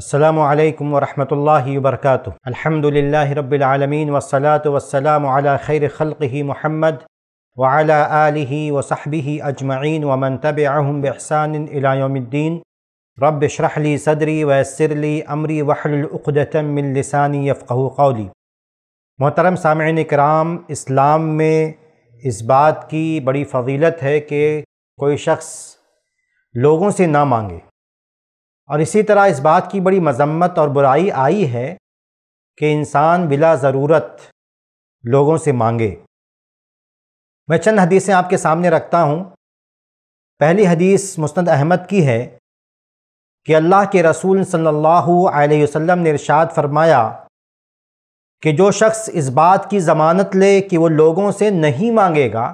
अल्लाम वरहमल वर्क अलहमदिल्ला रबालमीन वसलात वसलाम खैर खल्क ही महमद वाला आलि वसहबी अजमैन वमन तब आहम बहसानद्दीन रब शरहली सदरी वसरली अमरी वहलतमिलसानी यफ़ कौली मोहतरम सामिन कराम इस्लाम में इस बात की बड़ी फजीलत है कि कोई शख्स लोगों से ना मांगे और इसी तरह इस बात की बड़ी मजम्मत और बुराई आई है कि इंसान बिला ज़रूरत लोगों से मांगे मैं चंद हदीसें आपके सामने रखता हूँ पहली हदीस मुस्ंद अहमद की है कि अल्लाह के रसूल सल्लल्लाहु अलैहि वसल्लम ने इरशाद फरमाया कि जो शख्स इस बात की ज़मानत ले कि वो लोगों से नहीं मांगेगा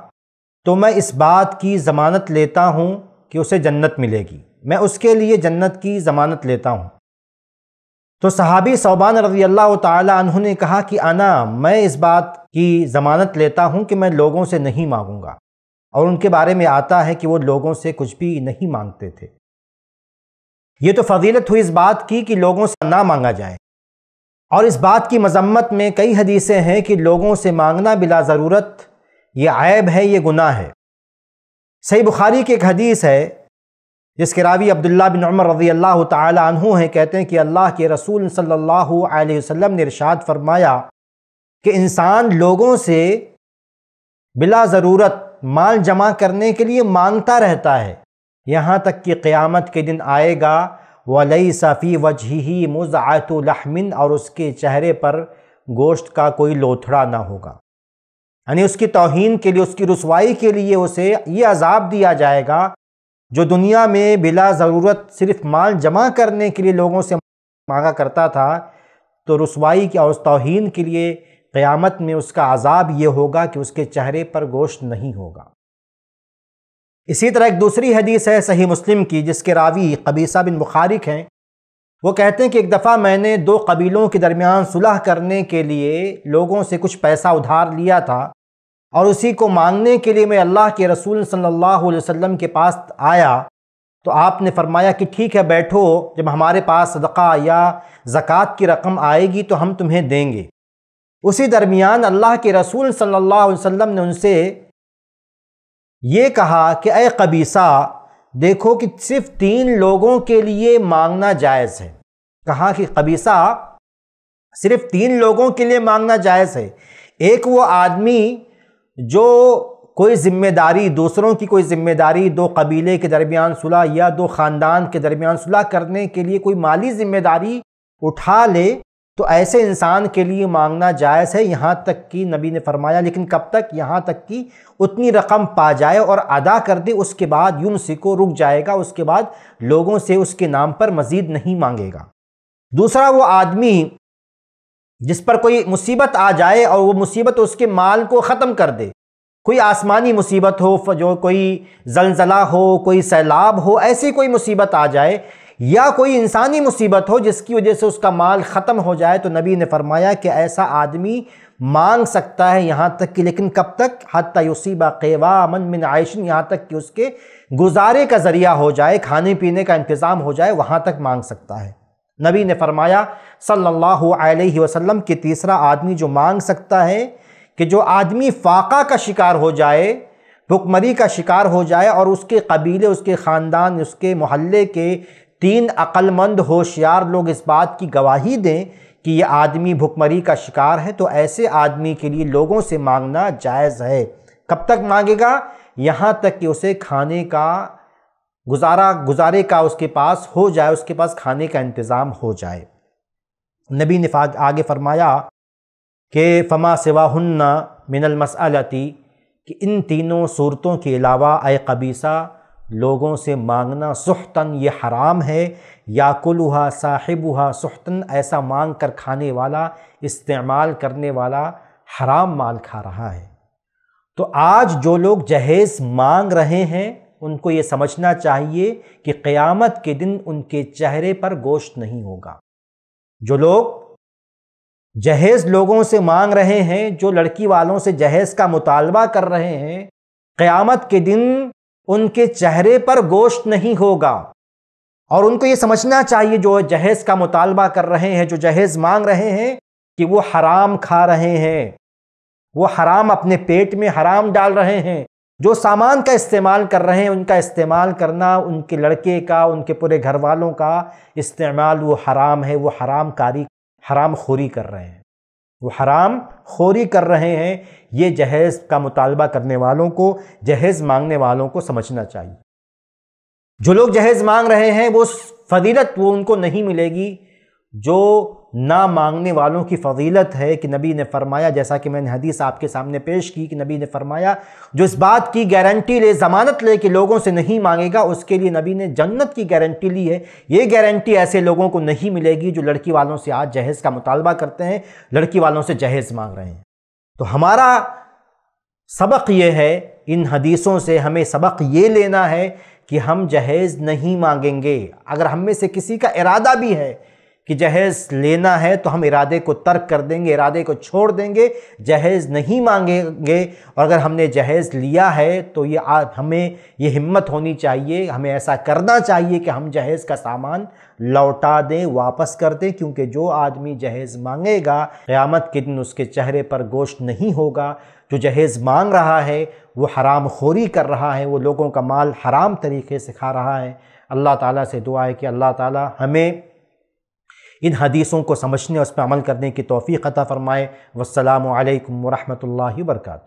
तो मैं इस बात की ज़मानत लेता हूँ कि उसे जन्नत मिलेगी मैं उसके लिए जन्नत की ज़मानत लेता हूँ तो सहाबी सौबान रजी अल्लाह तहों ने कहा कि आना मैं इस बात की ज़मानत लेता हूँ कि मैं लोगों से नहीं मांगूँगा और उनके बारे में आता है कि वो लोगों से कुछ भी नहीं मांगते थे ये तो फजीलत हुई इस बात की कि लोगों से ना मांगा जाए और इस बात की मजम्मत में कई हदीसें हैं कि लोगों से मांगना बिला ज़रूरत ये ऐब है ये गुनाह है सही बुखारी की एक हदीस है जिसके रावी अब्दुल्ला बिन उमर रज़ी अल्लाह तहु हैं कहते हैं कि अल्लाह के रसूल सल्लल्लाहु अलैहि वसल्लम ने इरशाद फरमाया कि इंसान लोगों से बिला ज़रूरत माल जमा करने के लिए मांगता रहता है यहाँ तक कि क़्यामत के दिन आएगा वलई सफ़ी वजही मुज़ातलहमिन और उसके चेहरे पर गोश्त का कोई लोथड़ा ना होगा यानी उसकी तोहन के लिए उसकी रसवाई के लिए उसे ये अजाब दिया जाएगा जो दुनिया में बिला ज़रूरत सिर्फ माल जमा करने के लिए लोगों से मांगा करता था तो रसवाई की और तोहन के लिए क़्यामत में उसका आज़ाब ये होगा कि उसके चेहरे पर गोश्त नहीं होगा इसी तरह एक दूसरी हदीस है सही मुस्लिम की जिसके रावी कबीसा बिन बुखारिक हैं वो कहते हैं कि एक दफ़ा मैंने दो कबीलों के दरमियान सुलह करने के लिए लोगों से कुछ पैसा उधार लिया था और उसी को मांगने के लिए मैं अल्लाह के रसूल सल्लल्लाहु अलैहि वसल्लम के पास आया तो आपने फरमाया कि ठीक है बैठो जब हमारे पास सदका या ज़क़़त की रकम आएगी तो हम तुम्हें देंगे उसी दरमियान अल्लाह के रसूल सल्लल्लाहु अलैहि वसल्लम ने उनसे ये कहा कि अय कबीसा देखो कि सिर्फ तीन लोगों के लिए मांगना जायज़ है कहा कि कबीसा सिर्फ तीन लोगों के लिए मांगना जायज़ है एक वो आदमी जो कोई ज़िम्मेदारी दूसरों की कोई ज़िम्मेदारी दो कबीले के दरमियान सुलह या दो ख़ानदान के दरमियान सुलह करने के लिए कोई माली ज़िम्मेदारी उठा ले तो ऐसे इंसान के लिए मांगना जायज़ है यहाँ तक कि नबी ने फरमाया लेकिन कब तक यहाँ तक कि उतनी रकम पा जाए और अदा कर दे उसके बाद यूम सिको रुक जाएगा उसके बाद लोगों से उसके नाम पर मज़ीद नहीं मांगेगा दूसरा वो आदमी जिस पर कोई मुसीबत आ जाए और वो मुसीबत उसके माल को ख़त्म कर दे कोई आसमानी मुसीबत हो जो कोई जलजला हो कोई सैलाब हो ऐसी कोई मुसीबत आ जाए या कोई इंसानी मुसीबत हो जिसकी वजह से उसका माल ख़त्म हो जाए तो नबी ने फरमाया कि ऐसा आदमी मांग सकता है यहाँ तक कि लेकिन कब तक हती युसीबा केवा अमन मिन आयशन यहाँ तक कि उसके गुजारे का ज़रिया हो जाए खाने पीने का इंतज़ाम हो जाए वहाँ तक मांग सकता है नबी ने फरमाया सल्लल्लाहु अलैहि वसल्लम कि तीसरा आदमी जो मांग सकता है कि जो आदमी फाका का शिकार हो जाए भुखमरी का शिकार हो जाए और उसके कबीले उसके ख़ानदान उसके मोहल्ले के तीन अक्लमंद होशियार लोग इस बात की गवाही दें कि यह आदमी भुखमरी का शिकार है तो ऐसे आदमी के लिए लोगों से मांगना जायज़ है कब तक मांगेगा यहाँ तक कि उसे खाने का गुजारा गुजारे का उसके पास हो जाए उसके पास खाने का इंतज़ाम हो जाए नबी ने आगे फरमाया कि फमा सिवा हन्ना मिनल मसलती कि इन तीनों सूरतों के अलावा आय कबीसा लोगों से मांगना सुहतन ये हराम है या साहिब हुआ सुहतन ऐसा मांग कर खाने वाला इस्तेमाल करने वाला हराम माल खा रहा है तो आज जो लोग जहेज़ मांग रहे हैं उनको ये समझना चाहिए कि क़यामत के दिन उनके चेहरे पर गोश्त नहीं होगा जो लोग जहेज़ लोगों से मांग रहे हैं जो लड़की वालों से जहेज़ का मुतालबा कर रहे हैं क़यामत के दिन उनके चेहरे पर गोश्त नहीं होगा और उनको ये समझना चाहिए जो जहेज़ का मुतालबा कर रहे हैं जो जहेज़ मांग रहे हैं कि वो हराम खा रहे हैं वो हराम अपने पेट में हराम डाल रहे हैं जो सामान का इस्तेमाल कर रहे हैं उनका इस्तेमाल करना उनके लड़के का उनके पूरे घर वालों का इस्तेमाल वो हराम है वो हराम कारी हराम खोरी कर रहे हैं वो हराम खोरी कर रहे हैं ये जहेज़ का मुतालबा करने वालों को जहेज़ मांगने वालों को समझना चाहिए जो लोग जहेज़ मांग रहे हैं वो फजीलत वो उनको नहीं मिलेगी जो ना मांगने वालों की फजीलत है कि नबी ने फरमाया जैसा कि मैंने हदीस आपके सामने पेश की कि नबी ने फरमाया जो इस बात की गारंटी ले ज़मानत ले कि लोगों से नहीं मांगेगा उसके लिए नबी ने जन्नत की गारंटी ली है ये गारंटी ऐसे लोगों को नहीं मिलेगी जो लड़की वालों से आज जहेज़ का मुतालबा करते हैं लड़की वालों से जहेज़ मांग रहे हैं तो हमारा सबक ये है इन हदीसों से हमें सबक ये लेना है कि हम जहेज़ नहीं मांगेंगे अगर हम में से किसी का इरादा भी है कि जहेज़ लेना है तो हम इरादे को तर्क कर देंगे इरादे को छोड़ देंगे जहेज़ नहीं मांगेंगे और अगर हमने जहेज़ लिया है तो ये आ, हमें ये हिम्मत होनी चाहिए हमें ऐसा करना चाहिए कि हम जहेज़ का सामान लौटा दें वापस कर दें क्योंकि जो आदमी जहेज़ मांगेगा क़्यामत के दिन उसके चेहरे पर गोश्त नहीं होगा जो जहेज़ मांग रहा है वो हराम खोरी कर रहा है वो लोगों का माल हराम तरीके से खा रहा है अल्लाह ताला से दुआ है कि अल्लाह ताला हमें इन हदीसों को समझने और उस पर अमल करने की तोफ़ी अता फ़रमाए वसलम वरहमल वर्का